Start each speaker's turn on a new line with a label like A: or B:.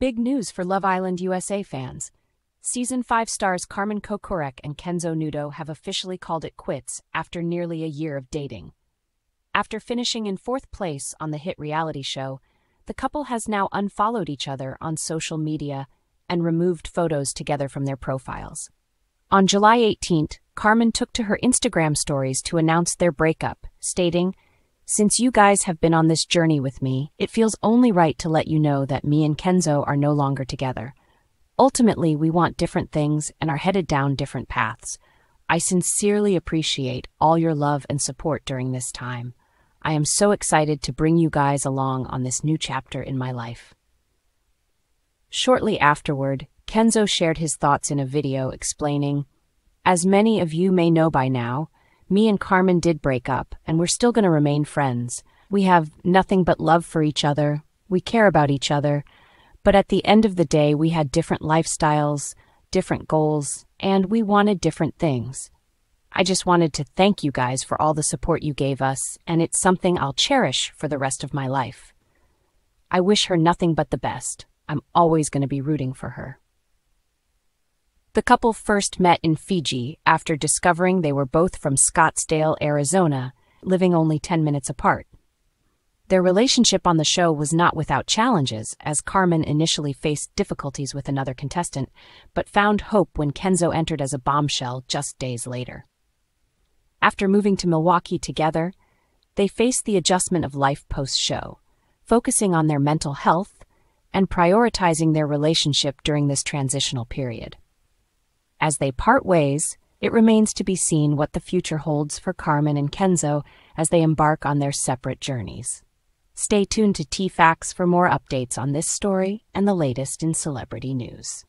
A: Big news for Love Island USA fans. Season 5 stars Carmen Kokorek and Kenzo Nudo have officially called it quits after nearly a year of dating. After finishing in fourth place on the hit reality show, the couple has now unfollowed each other on social media and removed photos together from their profiles. On July 18th, Carmen took to her Instagram stories to announce their breakup, stating, since you guys have been on this journey with me, it feels only right to let you know that me and Kenzo are no longer together. Ultimately, we want different things and are headed down different paths. I sincerely appreciate all your love and support during this time. I am so excited to bring you guys along on this new chapter in my life. Shortly afterward, Kenzo shared his thoughts in a video explaining, As many of you may know by now, me and Carmen did break up, and we're still going to remain friends. We have nothing but love for each other. We care about each other. But at the end of the day, we had different lifestyles, different goals, and we wanted different things. I just wanted to thank you guys for all the support you gave us, and it's something I'll cherish for the rest of my life. I wish her nothing but the best. I'm always going to be rooting for her. The couple first met in Fiji after discovering they were both from Scottsdale, Arizona, living only 10 minutes apart. Their relationship on the show was not without challenges, as Carmen initially faced difficulties with another contestant, but found hope when Kenzo entered as a bombshell just days later. After moving to Milwaukee together, they faced the adjustment of life post show, focusing on their mental health and prioritizing their relationship during this transitional period. As they part ways, it remains to be seen what the future holds for Carmen and Kenzo as they embark on their separate journeys. Stay tuned to TFAX for more updates on this story and the latest in celebrity news.